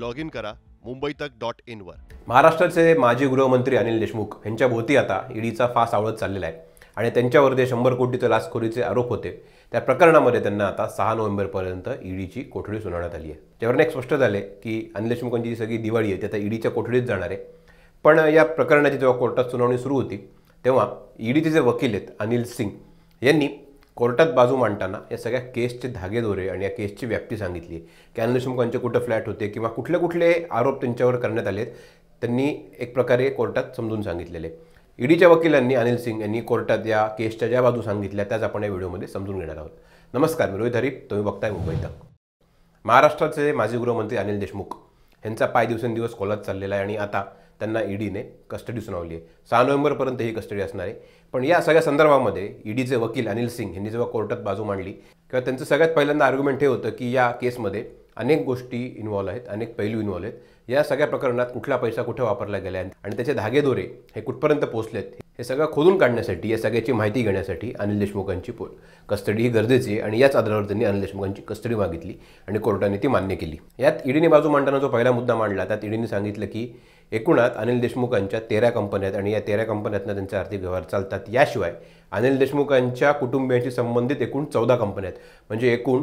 log in करा मुंबई तक dot इनवर महाराष्ट्राचे माजी गृहमंत्री अनिल देशमुख यांच्या भोवती आता ईडीचा फास आवळत चाललेला आहे आणि त्यांच्यावर जे शंभर कोटीचे लाचखोरीचे आरोप होते त्या प्रकरणामध्ये त्यांना आता सहा नोव्हेंबरपर्यंत ईडीची कोठडी सुनावण्यात आली आहे त्यावरून एक स्पष्ट झाले की अनिल देशमुखांची जी सगळी दिवाळी आहे ती आता ईडीच्या कोठडीत जाणार आहे पण या प्रकरणाची जेव्हा कोर्टात सुनावणी सुरू होती तेव्हा ईडीचे जे वकील आहेत अनिल सिंग यांनी कोर्टात बाजू मांडताना या सगळ्या केसचे धागेदोरे आणि या केसची व्याप्ती सांगितली की अनिल देशमुखांचे कुठं फ्लॅट होते किंवा कुठले कुठले आरोप त्यांच्यावर करण्यात आलेत त्यांनी एक प्रकारे कोर्टात समजून सांगितलेले ईडीच्या वकिलांनी अनिल सिंग यांनी कोर्टात या केसच्या ज्या बाजू सांगितल्या त्याच आपण या व्हिडिओमध्ये समजून घेणार आहोत नमस्कार मी रोहित हरीप तुम्ही बघताय मुंबईत महाराष्ट्राचे माजी गृहमंत्री अनिल देशमुख यांचा पाय दिवसेंदिवस कोलात चाललेला आहे आणि आता त्यांना ईडीने कस्टडी सुनावली आहे सहा नोव्हेंबरपर्यंत ही कस्टडी असणार आहे पण या सगळ्या संदर्भामध्ये ईडीचे वकील अनिल सिंग यांनी जेव्हा कोर्टात बाजू मांडली किंवा त्यांचं सगळ्यात पहिल्यांदा आर्ग्युमेंट हे होतं की या केसमध्ये अनेक गोष्टी इन्वॉल्व्ह आहेत अनेक पैलू इन्व्हॉल्व आहेत या सगळ्या प्रकरणात कुठला पैसा कुठे वापरला गेला आणि त्याचे धागेदोरे हे कुठपर्यंत पोहोचले आहेत हे सगळं खोदून काढण्यासाठी या सगळ्याची माहिती घेण्यासाठी अनिल देशमुखांची पो कस्टडी ही गरजेची आहे आणि याच आधारावर त्यांनी अनिल देशमुखांची कस्टडी मागितली आणि कोर्टाने ती मान्य केली यात ईडीने बाजू मांडताना जो पहिला मुद्दा मांडला त्यात ईडीने सांगितलं की एकूणात अनिल देशमुखांच्या तेरा आहेत आणि या तेरा कंपन्यातनं त्यांचे आर्थिक व्यवहार चालतात याशिवाय अनिल देशमुखांच्या कुटुंबियांशी संबंधित एकूण चौदा कंपन्या आहेत म्हणजे एकूण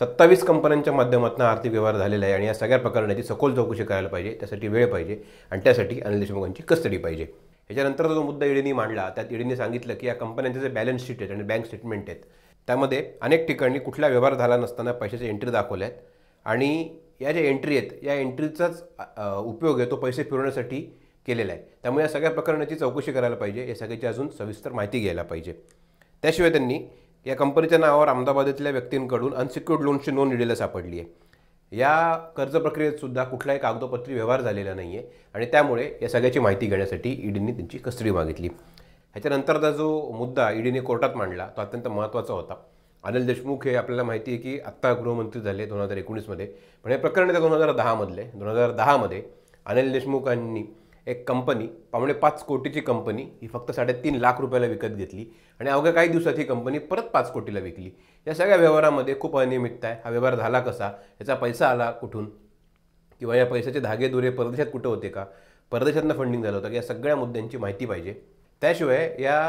सत्तावीस कंपन्यांच्या माध्यमातून आर्थिक व्यवहार झालेला आहे आणि या सगळ्या प्रकरणाची सखोल चौकशी करायला पाहिजे त्यासाठी वेळ पाहिजे आणि त्यासाठी अनिल देशमुखांची कस्टडी पाहिजे त्याच्यानंतर जो मुद्दा ईडीने मांडला त्यात ईडीने सांगितलं की या कंपन्यांचे जे बॅलन्स शीट आहेत आणि बँक स्टेटमेंट आहेत त्यामध्ये अनेक ठिकाणी कुठला व्यवहार झाला नसताना पैशाचे एंट्री दाखवल्या आहेत आणि या ज्या एंट्री आहेत या एंट्रीचाच उपयोग आहे तो पैसे फिरवण्यासाठी केलेला आहे त्यामुळे या सगळ्या प्रकरणाची चौकशी करायला पाहिजे या सगळ्याची अजून सविस्तर माहिती घ्यायला पाहिजे त्याशिवाय त्यांनी या कंपनीच्या नावावर अहमदाबाद इथल्या व्यक्तींकडून अनसिक्युर्ड लोनची नोंद ईडीला सापडली आहे या कर्ज प्रक्रियेत सुद्धा कुठलाही कागदोपत्री व्यवहार झालेला नाही आहे आणि त्यामुळे या सगळ्याची माहिती घेण्यासाठी ईडीने त्यांची कस्टडी मागितली ह्याच्यानंतरचा जो मुद्दा ईडीने कोर्टात मांडला तो अत्यंत महत्त्वाचा होता अनिल देशमुख हे आपल्याला माहिती आहे की आत्ता गृहमंत्री झाले दोन हजार एकोणीसमध्ये पण हे प्रकरण त्या दोन हजार दहामधले दोन हजार दहामध्ये अनिल देशमुखांनी एक कंपनी पावणे पाच कोटीची कंपनी ही फक्त साडेतीन लाख रुपयाला विकत घेतली आणि अवघ्या काही दिवसात ही कंपनी परत पाच कोटीला विकली या सगळ्या व्यवहारामध्ये खूप अनियमितता आहे हा व्यवहार झाला कसा याचा पैसा आला कुठून किंवा या पैशाचे दुरे परदेशात कुठं होते का परदेशातनं फंडिंग झालं होतं की या सगळ्या मुद्द्यांची माहिती पाहिजे त्याशिवाय या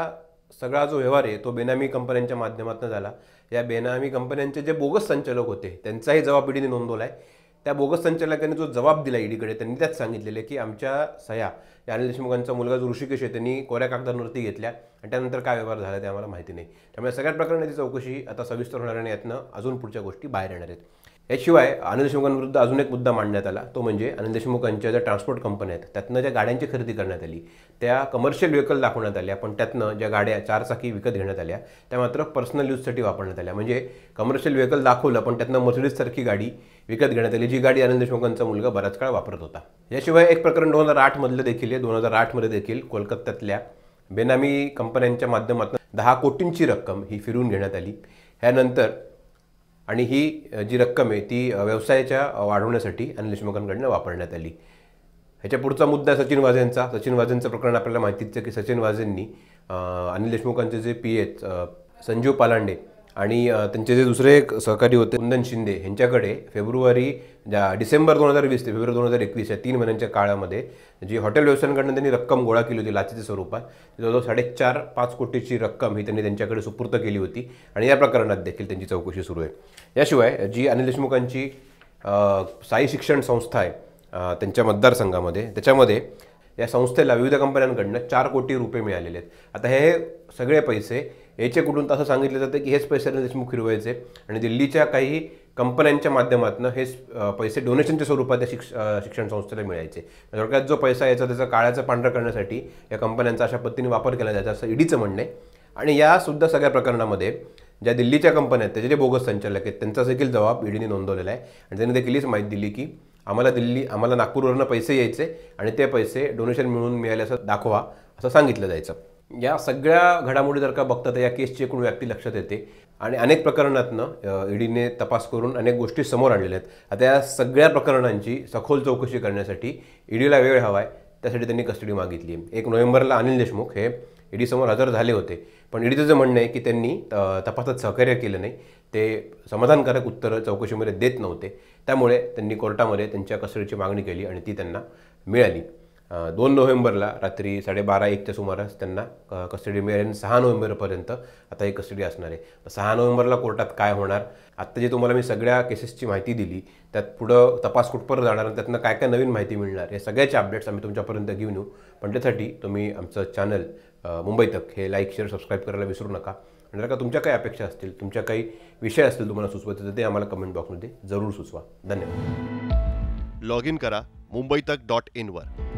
सगळा जो व्यवहार आहे तो बेनामी कंपन्यांच्या माध्यमातून झाला या बेनामी कंपन्यांचे जे बोगस संचालक होते त्यांचाही जबाबदारीने नोंदवला आहे त्या बोगस संचालकाने जो जबाब दिला ईडीकडे त्यांनी त्यात सांगितलेले की आमच्या सह्या या अनिल देशमुखांचा मुलगा जो ऋषिकेश आहे त्यांनी कोऱ्या कागदांवरती घेतल्या आणि त्यानंतर काय व्यवहार झाला ते आम्हाला माहिती नाही त्यामुळे सगळ्या प्रकरणाची चौकशी आता सविस्तर होणार आणि यातनं अजून पुढच्या गोष्टी बाहेर येणार आहेत याशिवाय आनंद देशमुखांविरुद्ध अजून एक मुद्दा मांडण्यात आला तो म्हणजे आनंद देशमुखांच्या ज्या ट्रान्सपोर्ट कंपन्या आहेत त्यातनं ज्या गाड्यांची खरेदी करण्यात आली त्या कमर्शियल व्हेकल दाखवण्यात आल्या पण त्यातनं ज्या गाड्या चारचाकी विकत घेण्यात आल्या त्या मात्र पर्सनल यूजसाठी वापरण्यात आल्या म्हणजे कमर्शियल व्हेकल दाखवलं पण त्यातनं मर्सिडीजसारखी गाडी विकत घेण्यात आली जी गाडी आनंद देशमुखांचा मुलगा बराच काळ वापरत होता याशिवाय एक प्रकरण दोन हजार आठमधलं देखील आहे दोन हजार आठमध्ये देखील कोलकात्यातल्या बेनामी कंपन्यांच्या माध्यमातून दहा कोटींची रक्कम ही फिरून घेण्यात आली ह्यानंतर आणि ही जी रक्कम आहे ती व्यवसायाच्या वाढवण्यासाठी अनिल देशमुखांकडनं वापरण्यात आली ह्याच्या पुढचा मुद्दा सचिन वाझेंचा सचिन वाझेंचं प्रकरण आपल्याला माहितीच की Sachin वाझेंनी Anil देशमुखांचे J P H Sanjeev Palande आणि त्यांचे जे दुसरे एक सहकारी होते कुंदन शिंदे यांच्याकडे फेब्रुवारी ज्या डिसेंबर दोन हजार वीस ते फेब्रुवारी दोन हजार एकवीस या तीन महिन्यांच्या काळामध्ये जी हॉटेल व्यवसायांकडनं त्यांनी रक्कम गोळा केली होती लाचेच्या स्वरूपात जवळजवळ साडेचार पाच कोटीची रक्कम ही त्यांनी त्यांच्याकडे सुपूर्त केली होती आणि या प्रकरणात देखील त्यांची चौकशी सुरू आहे याशिवाय जी अनिल देशमुखांची साई शिक्षण संस्था आहे त्यांच्या मतदारसंघामध्ये त्याच्यामध्ये या संस्थेला विविध कंपन्यांकडनं चार कोटी रुपये मिळालेले आहेत आता हे सगळे पैसे कुठून तसं सांगितलं जातं की हेच पैसे देशमुख फिरवायचे आणि दिल्लीच्या काही कंपन्यांच्या माध्यमातून हे पैसे डोनेशनच्या स्वरूपात या शिक्ष शिक्षण संस्थेला मिळायचे थोडक्यात जो पैसा यायचा त्याचा काळ्याचा पांढरा करण्यासाठी या कंपन्यांचा अशा पद्धतीने वापर केला जायचा असं ईडीचं म्हणणं आहे आणि यासुद्धा सगळ्या प्रकरणामध्ये ज्या दिल्लीच्या कंपन्या आहेत त्याचे जे बोगस संचालक आहेत त्यांचा देखील जबाब ईडीने नोंदवलेला आहे आणि त्यांनी देखील हीच माहिती दिली की आम्हाला दिल्ली आम्हाला नागपूरवरनं पैसे यायचे आणि ते पैसे डोनेशन मिळून मिळाले असं दाखवा असं सांगितलं जायचं या सगळ्या घडामोडी जर का बघतात या केसची एकूण व्याप्ती लक्षात येते आणि अनेक प्रकरणातनं ईडीने तपास करून अनेक गोष्टी समोर आणलेल्या आहेत आता या सगळ्या प्रकरणांची सखोल चौकशी करण्यासाठी ईडीला वेळ हवा आहे त्यासाठी त्यांनी कस्टडी मागितली एक नोव्हेंबरला अनिल देशमुख हे ईडीसमोर हजर झाले होते पण ईडीचं जे म्हणणं आहे की त्यांनी तपासात सहकार्य केलं नाही ते समाधानकारक उत्तरं चौकशीमध्ये देत नव्हते त्यामुळे त्यांनी कोर्टामध्ये त्यांच्या कस्टडीची मागणी केली आणि ती त्यांना मिळाली दोन नोव्हेंबरला रात्री साडेबारा एकच्या सुमारास त्यांना कस्टडी मिळेल सहा नोव्हेंबरपर्यंत आता ही कस्टडी असणार आहे सहा नोव्हेंबरला कोर्टात काय होणार आत्ता जे तुम्हाला मी सगळ्या केसेसची माहिती दिली त्यात पुढं तपास कुठपर्यंत जाणार आणि त्यातनं काय काय नवीन माहिती मिळणार या सगळ्याचे अपडेट्स आम्ही तुमच्यापर्यंत घेऊन येऊ पण त्यासाठी तुम्ही आमचं चॅनल मुंबई तक हे लाईक शेअर सबस्क्राईब करायला विसरू नका आणि जर का तुमच्या काही अपेक्षा असतील तुमच्या काही विषय असतील तुम्हाला सुचवायचे तर ते आम्हाला कमेंट बॉक्समध्ये जरूर सुचवा धन्यवाद लॉग इन करा मुंबई तक डॉट इनवर